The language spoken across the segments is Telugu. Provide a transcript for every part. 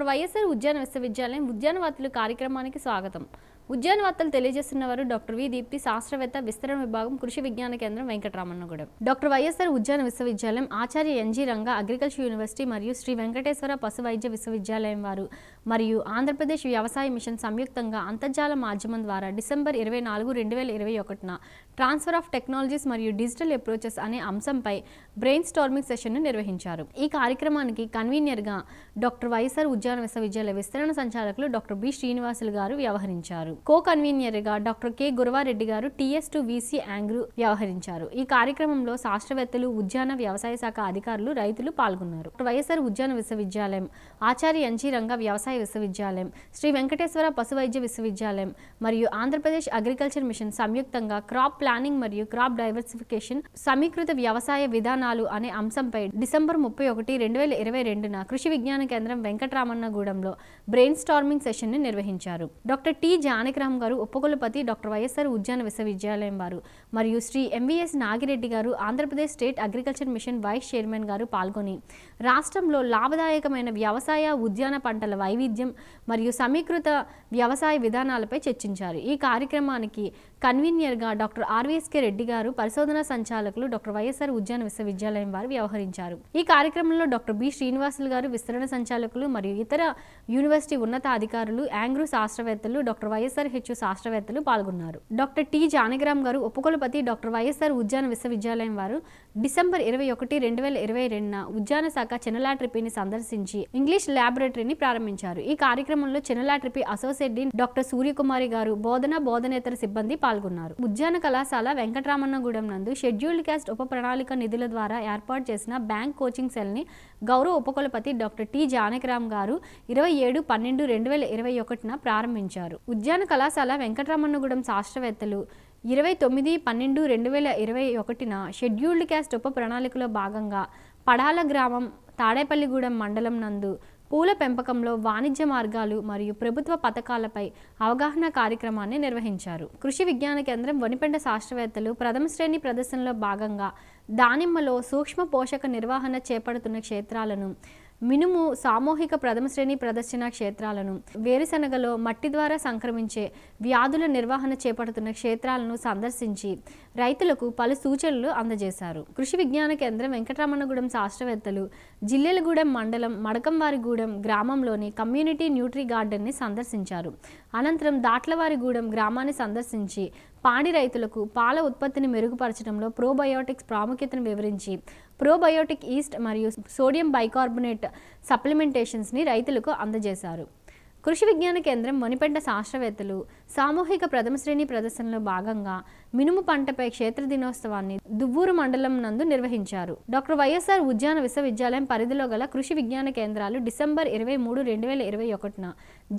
డాక్టర్ వైఎస్ఆర్ ఉద్యాన విశ్వవిద్యాలయం ఉద్యానవాతులు కార్యక్రమానికి స్వాగతం వార్తలు తెలియజేస్తున్న వారు డాక్టర్ వి దీప్తి శాస్త్రవేత్త విస్తరణ విభాగం కృషి విజ్ఞాన కేంద్రం వెంకటరామన్నగూడెం డాక్టర్ వైఎస్ఆర్ ఉద్యాన విశ్వవిద్యాలయం ఆచార్య ఎన్జి రంగ అగ్రికల్చర్ యూనివర్సిటీ మరియు శ్రీ వెంకటేశ్వర పశు వైద్య విశ్వవిద్యాలయం వారు మరియు ఆంధ్రప్రదేశ్ వ్యవసాయ మిషన్ సంయుక్తంగా అంతర్జాల మాధ్యమం ద్వారా డిసెంబర్ ఇరవై నాలుగు రెండు వేల ఇరవై ఒకటిన ట్రాన్స్ఫర్ ఆఫ్ టెక్నాలజీస్ మరియు డిజిటల్ అప్రోచెస్ అనే అంశంపై బ్రెయిన్ స్టార్మింగ్ సెషన్ను నిర్వహించారు ఈ కార్యక్రమానికి కన్వీనియర్గా డాక్టర్ వైఎస్ఆర్ ఉద్యాన విశ్వవిద్యాలయ విస్తరణ సంచాలకులు డాక్టర్ బి శ్రీనివాసులు గారు వ్యవహరించారు కో గా డాక్టర్ కె గురవారెడ్డి గారు టిఎస్ టు వీసీ యాంగ్రూ వ్యవహరించారు ఈ కార్యక్రమంలో శాస్త్రవేత్తలు ఉద్యాన వ్యవసాయ శాఖ అధికారులు రైతులు పాల్గొన్నారు వైఎస్ఆర్ ఉద్యాన విశ్వవిద్యాలయం ఆచార్య రంగ వ్యవసాయ విశ్వవిద్యాలయం శ్రీ వెంకటేశ్వర పశు వైద్య విశ్వవిద్యాలయం మరియు ఆంధ్రప్రదేశ్ అగ్రికల్చర్ మిషన్ సంయుక్తంగా క్రాప్ ప్లానింగ్ మరియు క్రాప్ డైవర్సిఫికేషన్ సమీకృత వ్యవసాయ విధానాలు అనే అంశంపై డిసెంబర్ ముప్పై ఒకటి రెండు వేల ఇరవై రెండున కృషి విజ్ఞాన కేంద్రం వెంకటరామన్నగూడెంలో బ్రెయిన్ స్టార్మింగ్ ని నిర్వహించారు డాక్టర్ టి జాన మాణిక్రామ్ గారు ఉపకులపతి డాక్టర్ వైఎస్ఆర్ ఉద్యాన విశ్వవిద్యాలయం వారు మరియు శ్రీ ఎంవీఎస్ నాగిరెడ్డి గారు Andhra Pradesh state agriculture mission vice chairman గారు పాల్గొని రాష్ట్రంలో లాభదాయకమైన వ్యవసాయ ఉద్యాన పంటల వైవిధ్యం మరియు సమీకృత వ్యవసాయ విధానాలపై చర్చించారు ఈ కార్యక్రమానికి కన్వీనియర్గా డాక్టర్ ఆర్వీఎస్కే రెడ్డి గారు పరిశోధనా సంచాలకులు డాక్టర్ వైఎస్ఆర్ ఉద్యాన విశ్వవిద్యాలయం వారు వ్యవహరించారు ఈ కార్యక్రమంలో డాక్టర్ బి శ్రీనివాసులు గారు విస్తరణ సంచాలకులు మరియు ఇతర యూనివర్సిటీ ఉన్నతాధికారులు యాంగ్రూ శాస్త్రవేత్తలు డాక్టర్ వైఎస్ఆర్ హెచ్ శాస్త్రవేత్తలు పాల్గొన్నారు డాక్టర్ టి జానగరామ్ గారు ఉపకులపతి డాక్టర్ వైఎస్ఆర్ ఉద్యాన విశ్వవిద్యాలయం వారు డిసెంబర్ ఇరవై ఒకటి రెండు వేల ఇరవై రెండున ఉద్యాన శాఖ చెనలాట్రిపీని సందర్శించి ఇంగ్లీష్ ల్యాబొరేటరీని ప్రారంభించారు ఈ కార్యక్రమంలో చెనలాట్రిపీ అసోసియేట్ డీన్ డాక్టర్ సూర్యకుమారి గారు బోధన బోధనేతర సిబ్బంది పాల్గొన్నారు ఉద్యాన కళాశాల వెంకటరామన్నగూడెం నందు షెడ్యూల్డ్ క్యాస్ట్ ఉప ప్రణాళిక నిధుల ద్వారా ఏర్పాటు చేసిన బ్యాంక్ కోచింగ్ సెల్ని గౌరవ ఉపకులపతి డాక్టర్ టి జానకరామ్ గారు ఇరవై ఏడు పన్నెండు రెండు వేల ఇరవై ఒకటిన ప్రారంభించారు ఉద్యాన కళాశాల వెంకటరామన్నగూడెం శాస్త్రవేత్తలు ఇరవై తొమ్మిది పన్నెండు రెండు వేల ఇరవై ఒకటిన షెడ్యూల్డ్ క్యాస్ట్ ఉప ప్రణాళికలో భాగంగా పడాల గ్రామం తాడేపల్లిగూడెం మండలం నందు పూల పెంపకంలో వాణిజ్య మార్గాలు మరియు ప్రభుత్వ పథకాలపై అవగాహన కార్యక్రమాన్ని నిర్వహించారు కృషి విజ్ఞాన కేంద్రం వనిపెండ శాస్త్రవేత్తలు ప్రథమ శ్రేణి ప్రదర్శనలో భాగంగా దానిమ్మలో సూక్ష్మ పోషక నిర్వహణ చేపడుతున్న క్షేత్రాలను మినుము సామూహిక ప్రథమ శ్రేణి ప్రదర్శన క్షేత్రాలను వేరుశనగలో మట్టి ద్వారా సంక్రమించే వ్యాధుల నిర్వహణ చేపడుతున్న క్షేత్రాలను సందర్శించి రైతులకు పలు సూచనలు అందజేశారు కృషి విజ్ఞాన కేంద్రం వెంకటరమణగూడెం శాస్త్రవేత్తలు జిల్లెలగూడెం మండలం మడకంవారిగూడెం గ్రామంలోని కమ్యూనిటీ న్యూట్రీ గార్డెన్ని సందర్శించారు అనంతరం దాట్లవారిగూడెం గ్రామాన్ని సందర్శించి పాడి రైతులకు పాల ఉత్పత్తిని మెరుగుపరచడంలో ప్రోబయోటిక్స్ ప్రాముఖ్యతను వివరించి ప్రోబయోటిక్ ఈస్ట్ మరియు సోడియం బైకార్బొనేట్ సప్లిమెంటేషన్స్ని రైతులకు అందజేశారు కృషి విజ్ఞాన కేంద్రం మునిపెంట శాస్త్రవేత్తలు సామూహిక ప్రథమ శ్రేణి ప్రదర్శనలో భాగంగా మినుము పంటపై క్షేత్ర దినోత్సవాన్ని దువ్వూరు మండలం నందు నిర్వహించారు డాక్టర్ వైఎస్ఆర్ ఉద్యాన విశ్వవిద్యాలయం పరిధిలో గల కృషి విజ్ఞాన కేంద్రాలు డిసెంబర్ ఇరవై మూడు రెండు వేల ఇరవై ఒకటిన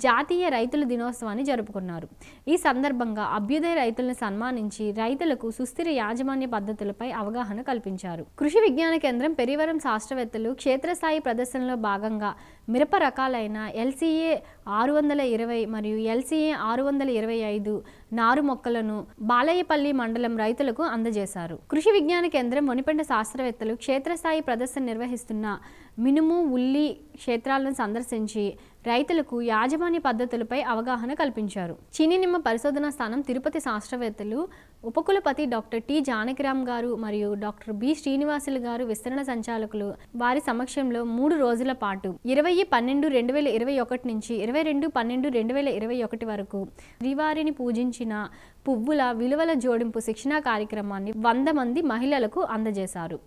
జాతీయ రైతుల దినోత్సవాన్ని జరుపుకున్నారు ఈ సందర్భంగా అభ్యుదయ రైతులను సన్మానించి రైతులకు సుస్థిర యాజమాన్య పద్ధతులపై అవగాహన కల్పించారు కృషి విజ్ఞాన కేంద్రం పెరివరం శాస్త్రవేత్తలు క్షేత్రస్థాయి ప్రదర్శనలో భాగంగా మిరప రకాలైన ఎల్సీఏ ఆరు వందల ఇరవై మరియు ఎల్సీఏ ఆరు వందల ఇరవై ఐదు నారు మొక్కలను బాలయ్యపల్లి మండలం రైతులకు అందజేశారు కృషి విజ్ఞాన కేంద్రం మునిపెండ శాస్త్రవేత్తలు క్షేత్రస్థాయి ప్రదర్శన నిర్వహిస్తున్న మినుము ఉల్లి క్షేత్రాలను సందర్శించి రైతులకు యాజమాన్య పద్ధతులపై అవగాహన కల్పించారు చీని నిమ్మ పరిశోధనా స్థానం తిరుపతి శాస్త్రవేత్తలు ఉపకులపతి డాక్టర్ టి జానకిరామ్ గారు మరియు డాక్టర్ బి శ్రీనివాసులు గారు విస్తరణ సంచాలకులు వారి సమక్షంలో మూడు రోజుల పాటు ఇరవై పన్నెండు రెండు వేల ఇరవై ఒకటి నుంచి ఇరవై రెండు పన్నెండు రెండు వేల ఇరవై ఒకటి వరకు శ్రీవారిని పూజించిన పువ్వుల విలువల జోడింపు శిక్షణా కార్యక్రమాన్ని వంద మంది మహిళలకు అందజేశారు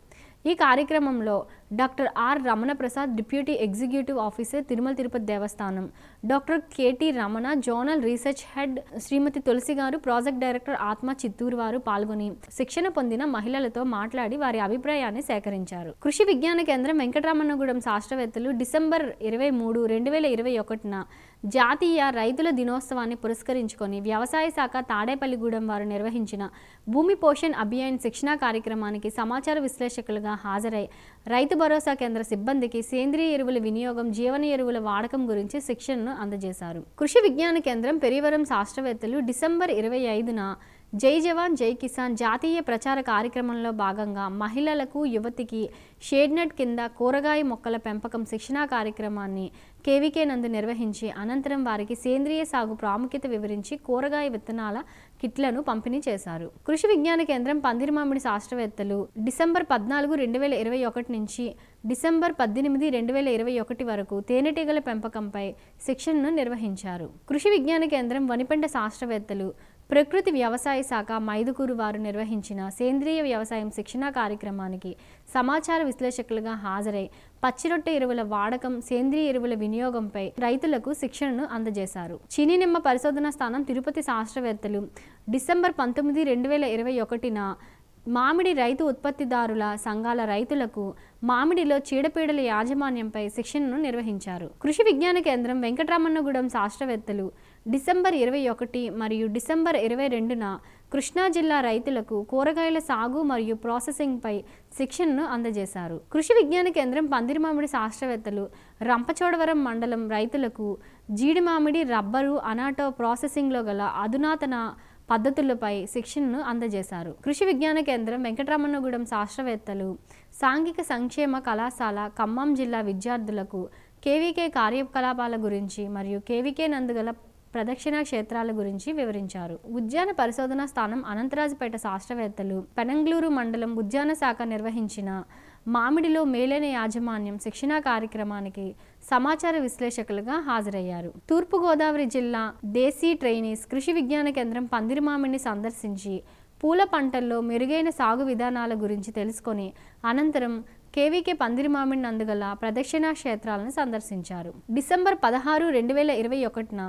ఈ కార్యక్రమంలో doctor R Ramana Prasad deputy executive officer Tirumala Tirupati Devasthanam doctor KT Ramana zonal research head Srimati Tulasi గారు ప్రాజెక్ట్ డైరెక్టర్ ఆత్మ చిత్తూరు వారు పాల్గొని శిక్షణ పొందిన మహిళలతో మాట్లాడి వారి అభిప్రాయాన్ని సేకరించారు కృషి విజ్ఞాన కేంద్రం వెంకటరామన్నగూడెం శాస్త్రవేత్తలు డిసెంబర్ ఇరవై మూడు రెండు వేల ఇరవై ఒకటిన జాతీయ రైతుల దినోత్సవాన్ని పురస్కరించుకొని వ్యవసాయ శాఖ తాడేపల్లిగూడెం వారు నిర్వహించిన భూమి పోషణ్ అభియాన్ శిక్షణా కార్యక్రమానికి సమాచార విశ్లేషకులుగా హాజరై రైతు భరోసా కేంద్ర సిబ్బందికి సేంద్రియ ఎరువుల వినియోగం జీవన ఎరువుల వాడకం గురించి శిక్షణను అందజేశారు కృషి విజ్ఞాన కేంద్రం పెరివరం శాస్త్రవేత్తలు డిసెంబర్ ఇరవై ఐదున జై జవాన్ జై కిసాన్ జాతీయ ప్రచార కార్యక్రమంలో భాగంగా మహిళలకు యువతికి షేడ్ నెట్ కింద కూరగాయ మొక్కల పెంపకం శిక్షణా కార్యక్రమాన్ని కేవీకే నందు నిర్వహించి అనంతరం వారికి సేంద్రియ సాగు ప్రాముఖ్యత వివరించి కూరగాయ విత్తనాల కిట్లను పంపిణీ చేశారు కృషి విజ్ఞాన కేంద్రం పందిరిమామిడి శాస్త్రవేత్తలు డిసెంబర్ పద్నాలుగు రెండు వేల ఇరవై ఒకటి నుంచి డిసెంబర్ పద్దెనిమిది రెండు వేల ఇరవై ఒకటి వరకు తేనెటీగల పెంపకంపై శిక్షణను నిర్వహించారు కృషి విజ్ఞాన కేంద్రం వనిపెండ శాస్త్రవేత్తలు ప్రకృతి వ్యవసాయ శాఖ మైదుకూరు వారు నిర్వహించిన సేంద్రియ వ్యవసాయం శిక్షణా కార్యక్రమానికి సమాచార విశ్లేషకులుగా హాజరై పచ్చిరొట్టె ఎరువుల వాడకం సేంద్రియ ఎరువుల వినియోగంపై రైతులకు శిక్షణను అందజేశారు చినినిమ్మ నిమ్మ పరిశోధన స్థానం తిరుపతి శాస్త్రవేత్తలు డిసెంబర్ పంతొమ్మిది రెండు వేల ఇరవై ఒకటిన మామిడి రైతు ఉత్పత్తిదారుల సంఘాల రైతులకు మామిడిలో చీడపీడల యాజమాన్యంపై శిక్షణను నిర్వహించారు కృషి విజ్ఞాన కేంద్రం వెంకటరామన్నగూడెం శాస్త్రవేత్తలు డిసెంబర్ ఇరవై ఒకటి మరియు డిసెంబర్ ఇరవై రెండున కృష్ణా జిల్లా రైతులకు కూరగాయల సాగు మరియు ప్రాసెసింగ్పై శిక్షణను అందజేశారు కృషి విజ్ఞాన కేంద్రం పందిరి మామిడి శాస్త్రవేత్తలు రంపచోడవరం మండలం రైతులకు జీడి మామిడి రబ్బరు అనాటో ప్రాసెసింగ్లో గల అధునాతన పద్ధతులపై శిక్షణను అందజేశారు కృషి విజ్ఞాన కేంద్రం వెంకటరామన్నగూడెం శాస్త్రవేత్తలు సాంఘిక సంక్షేమ కళాశాల ఖమ్మం జిల్లా విద్యార్థులకు కేవీకే కార్యకలాపాల గురించి మరియు కేవీకే నందుగల ప్రదక్షిణా క్షేత్రాల గురించి వివరించారు ఉద్యాన పరిశోధన స్థానం అనంతరాజుపేట శాస్త్రవేత్తలు పెనంగ్లూరు మండలం ఉద్యాన శాఖ నిర్వహించిన మామిడిలో మేలైన యాజమాన్యం శిక్షణా కార్యక్రమానికి సమాచార విశ్లేషకులుగా హాజరయ్యారు తూర్పుగోదావరి జిల్లా దేశీ ట్రైనీస్ కృషి విజ్ఞాన కేంద్రం పందిరి మామిడిని సందర్శించి పూల పంటల్లో మెరుగైన సాగు విధానాల గురించి తెలుసుకొని అనంతరం కేవీకే పందిరిమామిడి నందుగల ప్రదక్షిణా క్షేత్రాలను సందర్శించారు డిసెంబర్ పదహారు రెండు వేల ఇరవై ఒకటిన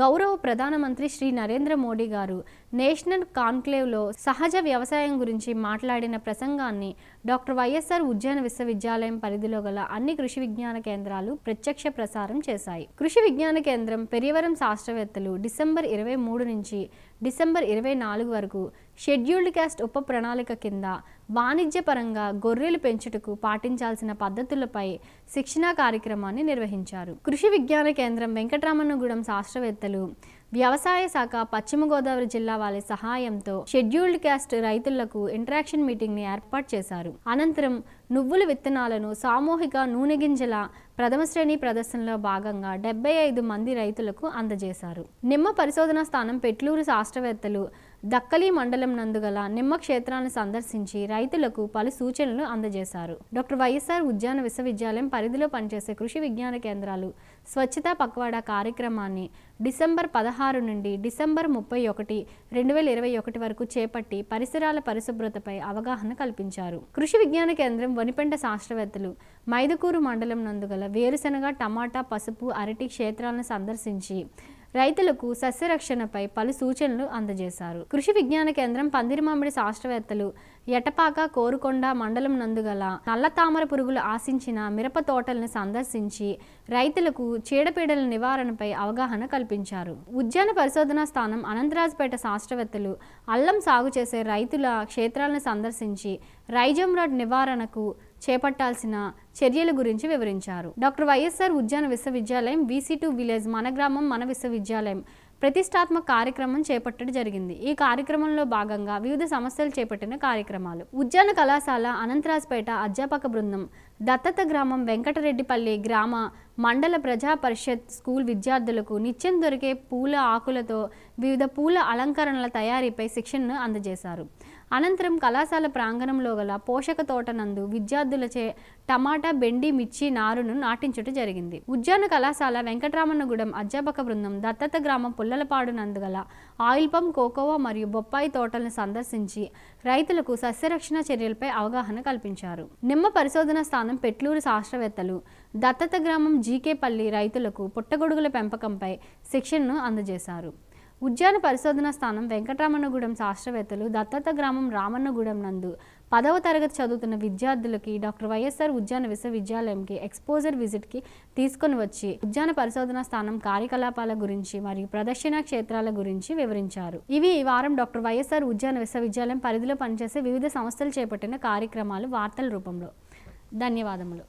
గౌరవ ప్రధానమంత్రి శ్రీ నరేంద్ర మోడీ గారు నేషనల్ కాన్క్లేవ్లో సహజ వ్యవసాయం గురించి మాట్లాడిన ప్రసంగాన్ని డాక్టర్ వైఎస్ఆర్ ఉద్యాన విశ్వవిద్యాలయం పరిధిలో గల అన్ని కృషి విజ్ఞాన కేంద్రాలు ప్రత్యక్ష ప్రసారం చేశాయి కృషి విజ్ఞాన కేంద్రం పెరివరం శాస్త్రవేత్తలు డిసెంబర్ ఇరవై మూడు నుంచి డిసెంబర్ ఇరవై నాలుగు వరకు షెడ్యూల్డ్ క్యాస్ట్ ఉప ప్రణాళిక కింద వాణిజ్యపరంగా గొర్రెలు పెంచుటకు పాటించాల్సిన పద్ధతులపై శిక్షణా కార్యక్రమాన్ని నిర్వహించారు కృషి విజ్ఞాన కేంద్రం వెంకటరామన్నగూడెం శాస్త్రవేత్త వార్తలు వ్యవసాయ శాఖ పశ్చిమ గోదావరి జిల్లా వారి సహాయంతో షెడ్యూల్డ్ క్యాస్ట్ రైతులకు ఇంటరాక్షన్ మీటింగ్ ని ఏర్పాటు చేశారు అనంతరం నువ్వుల విత్తనాలను సామూహిక నూనె గింజల ప్రథమ శ్రేణి ప్రదర్శనలో భాగంగా డెబ్బై ఐదు మంది రైతులకు అందజేశారు నిమ్మ పరిశోధన స్థానం పెట్లూరు శాస్త్రవేత్తలు దక్కలి మండలం నందుగల నిమ్మ క్షేత్రాన్ని సందర్శించి రైతులకు పలు సూచనలు అందజేశారు డాక్టర్ వైఎస్ఆర్ ఉద్యాన విశ్వవిద్యాలయం పరిధిలో పనిచేసే కృషి విజ్ఞాన కేంద్రాలు స్వచ్ఛతా పక్వాడా కార్యక్రమాన్ని డిసెంబర్ పదహారు నుండి డిసెంబర్ ముప్పై ఒకటి రెండు వేల ఇరవై ఒకటి వరకు చేపట్టి పరిసరాల పరిశుభ్రతపై అవగాహన కల్పించారు కృషి విజ్ఞాన కేంద్రం వనిపెంట శాస్త్రవేత్తలు మైదుకూరు మండలం నందుగల వేరుశనగ టమాటా పసుపు అరటి క్షేత్రాలను సందర్శించి రైతులకు సస్యరక్షణపై పలు సూచనలు అందజేశారు కృషి విజ్ఞాన కేంద్రం పందిరి మామిడి శాస్త్రవేత్తలు ఎటపాక కోరుకొండ మండలం నందుగల నల్ల తామర పురుగులు ఆశించిన మిరప తోటలను సందర్శించి రైతులకు చీడపీడల నివారణపై అవగాహన కల్పించారు ఉద్యాన పరిశోధనా స్థానం అనంతరాజ్పేట శాస్త్రవేత్తలు అల్లం సాగు చేసే రైతుల క్షేత్రాలను సందర్శించి రైజం రాడ్ నివారణకు చేపట్టాల్సిన చర్యల గురించి వివరించారు డాక్టర్ వైఎస్ఆర్ ఉద్యాన విశ్వవిద్యాలయం వీసీ టూ విలేజ్ మన గ్రామం మన విశ్వవిద్యాలయం ప్రతిష్టాత్మక కార్యక్రమం చేపట్టడం జరిగింది ఈ కార్యక్రమంలో భాగంగా వివిధ సమస్యలు చేపట్టిన కార్యక్రమాలు ఉద్యాన కళాశాల అనంతరాజ్పేట అధ్యాపక బృందం దత్తత గ్రామం వెంకటరెడ్డిపల్లి గ్రామ మండల ప్రజా పరిషత్ స్కూల్ విద్యార్థులకు నిత్యం దొరికే పూల ఆకులతో వివిధ పూల అలంకరణల తయారీపై శిక్షణను అందజేశారు అనంతరం కళాశాల ప్రాంగణంలో గల పోషక తోటనందు విద్యార్థులచే టమాటా బెండి మిర్చి నారును నాటించుట జరిగింది ఉద్యాన కళాశాల వెంకటరామన్నగూడెం అధ్యాపక బృందం దత్తత గ్రామం పుల్లలపాడు నందు గల ఆయిల్ పంప్ కోకోవా మరియు బొప్పాయి తోటలను సందర్శించి రైతులకు సస్యరక్షణ చర్యలపై అవగాహన కల్పించారు నిమ్మ పరిశోధన స్థానం పెట్లూరు శాస్త్రవేత్తలు దత్తత గ్రామం జీకేపల్లి రైతులకు పుట్టగొడుగుల పెంపకంపై శిక్షణను అందజేశారు ఉద్యాన పరిశోధన స్థానం వెంకటరామన్నగూడెం శాస్త్రవేత్తలు దత్తత గ్రామం రామన్నగూడెం నందు పదవ తరగతి చదువుతున్న విద్యార్థులకి డాక్టర్ వైఎస్ఆర్ ఉద్యాన విశ్వవిద్యాలయంకి ఎక్స్పోజర్ విజిట్కి తీసుకొని వచ్చి ఉద్యాన పరిశోధన స్థానం కార్యకలాపాల గురించి మరియు ప్రదర్శన క్షేత్రాల గురించి వివరించారు ఇవి ఈ వారం డాక్టర్ వైఎస్ఆర్ ఉద్యాన విశ్వవిద్యాలయం పరిధిలో పనిచేసే వివిధ సంస్థలు చేపట్టిన కార్యక్రమాలు వార్తల రూపంలో ధన్యవాదములు